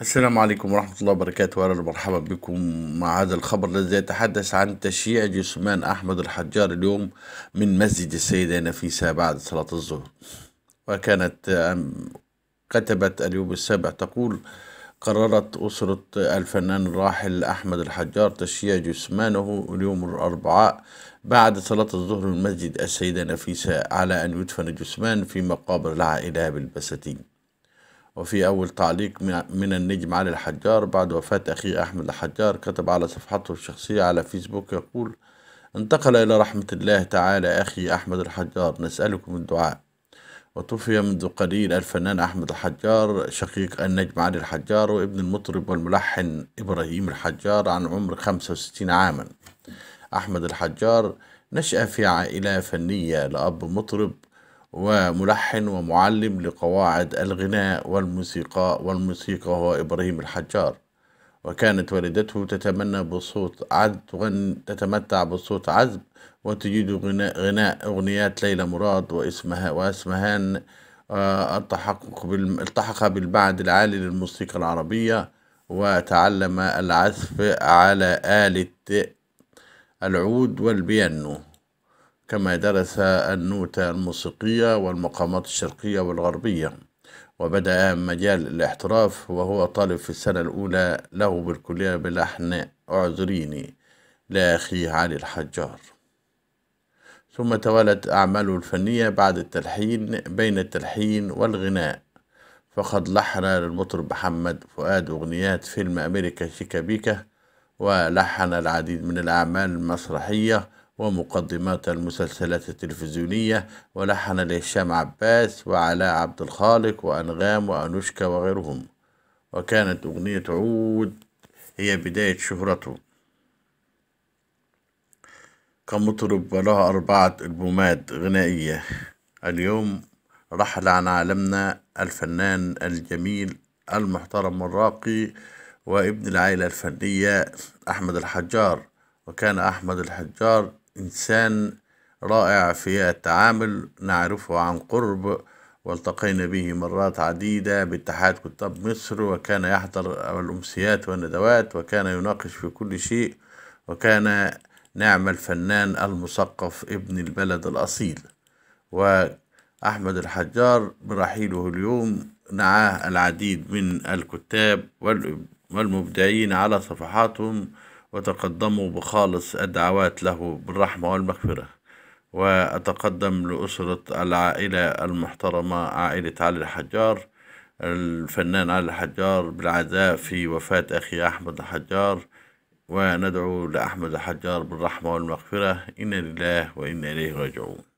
السلام عليكم ورحمة الله وبركاته أهلا ومرحبا بكم مع هذا الخبر الذي يتحدث عن تشييع جثمان أحمد الحجار اليوم من مسجد السيدة نفيسة بعد صلاة الظهر وكانت كتبت اليوم السابع تقول قررت أسرة الفنان الراحل أحمد الحجار تشييع جثمانه اليوم الأربعاء بعد صلاة الظهر من مسجد السيدة نفيسة على أن يدفن جثمان في مقابر العائلة بالبساتين وفي أول تعليق من النجم علي الحجار بعد وفاة أخيه أحمد الحجار كتب على صفحته الشخصية على فيسبوك يقول انتقل إلى رحمة الله تعالى أخي أحمد الحجار نسألكم الدعاء وتوفي منذ قليل الفنان أحمد الحجار شقيق النجم علي الحجار وابن المطرب والملحن إبراهيم الحجار عن عمر 65 عاما أحمد الحجار نشأ في عائلة فنية لأب مطرب وملحن ومعلم لقواعد الغناء والموسيقى والموسيقى هو إبراهيم الحجار وكانت والدته تتمنى بصوت عذب تغن تتمتع بصوت عذب وتجيد غناء, غناء أغنيات ليلى مراد واسمها واسمهان آه، التحقق التحق بالبعد العالي للموسيقى العربية وتعلم العزف على آلة العود والبيانو كما درس النوتة الموسيقية والمقامات الشرقية والغربية وبدأ مجال الاحتراف وهو طالب في السنة الأولى له بالكلية بلحن أعذريني لأخيه علي الحجار ثم توالت أعماله الفنية بعد التلحين بين التلحين والغناء فقد لحن للمطرب محمد فؤاد أغنيات فيلم أمريكا شيكابيكا ولحن العديد من الأعمال المسرحية ومقدمات المسلسلات التلفزيونية ولحن لهشام عباس وعلاء عبد الخالق وأنغام وأنوشكا وغيرهم وكانت أغنية عود هي بداية شهرته كمطرب له أربعة ألبومات غنائية اليوم رحل عن عالمنا الفنان الجميل المحترم الراقي وابن العائلة الفنية أحمد الحجار وكان أحمد الحجار إنسان رائع في التعامل نعرفه عن قرب والتقينا به مرات عديدة باتحاد كتاب مصر وكان يحضر الأمسيات والندوات وكان يناقش في كل شيء وكان نعم الفنان المثقف ابن البلد الأصيل وأحمد الحجار برحيله اليوم نعاه العديد من الكتاب والمبدعين على صفحاتهم وتقدموا بخالص الدعوات له بالرحمة والمغفرة وأتقدم لأسرة العائلة المحترمة عائلة علي الحجار الفنان علي الحجار بالعزاء في وفاة أخي أحمد الحجار وندعو لأحمد الحجار بالرحمة والمغفرة إنا لله وإنا إليه راجعون